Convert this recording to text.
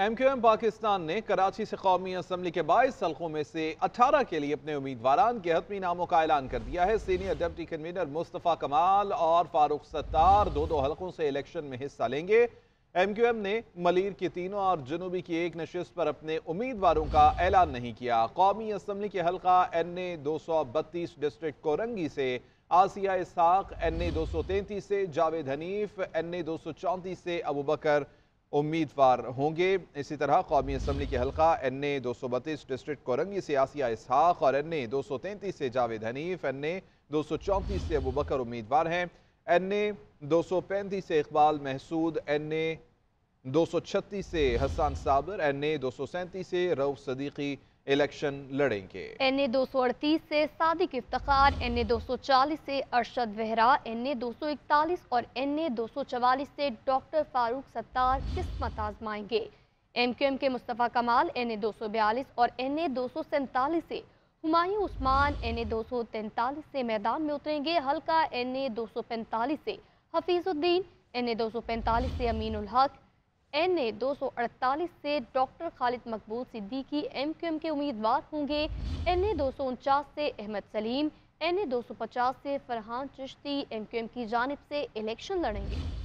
M Q M Pakistan ने कराची से कौमी असम्बली के बाईस हल्कों में से अठारह के लिए अपने उम्मीदवार के हतमी नामों का ऐलान कर दिया है सीनियर डिप्टी कन्वीनर मुस्तफ़ा कमाल और फारूक सत्तार दो दो हल्कों से इलेक्शन में हिस्सा लेंगे एम क्यू एम ने मलिर की तीनों और जनूबी की एक नशस्त पर अपने उम्मीदवारों का ऐलान नहीं किया कौमी असम्बली के हल्का एन ए दो सौ बत्तीस डिस्ट्रिक्ट कोरंगी से आसिया इसहाक एन ए दो सौ तैंतीस से जावेद हनीफ एन ए दो सौ चौंतीस से अबू बकर उम्मीदवार होंगे इसी तरह कौमी असम्बली के हल्का एन ए दो सौ बत्तीस डिस्ट्रिक्ट कोरंगी से आसिया इसहाक और एन ए दो सौ तैंतीस से जावेद हनीफ एन ए दो सौ चौंतीस से अबू बकर उम्मीदवार हैं एन ए दो सौ पैंतीस से इकबाल महसूद एन ए दो सौ छत्तीस से हसन साबर एन ए दो सौ सैंतीस से रऊ सदीकी इलेक्शन लड़ेंगे एन ए दो सौ अड़तीस से सादिक इफ्तार एन ए दो सौ चालीस से अरशद वहरा एन ए दो सौ इकतालीस और एन ए दो सौ चवालीस से डॉक्टर फारूक सत्तार किस्मत आजमाएंगे एम क्यू एम के मुस्तफ़ा कमाल एन ए दो सौ बयालीस और एन ए दो सौ सैंतालीस से हमायूं उस्मान एन ए दो सौ तैंतालीस से मैदान में उतरेंगे हल्का एन ए दो सौ पैंतालीस से हफीजुद्दीन एन ए दो सौ पैंतालीस से अमीन हक एन ए अड़तालीस से डॉक्टर खालिद मकबूल सिद्दीकी एम क्यू एम के उम्मीदवार होंगे एन ए दो से अहमद सलीम एन ए पचास से Farhan Chishti M Q M की जानब से इलेक्शन लड़ेंगे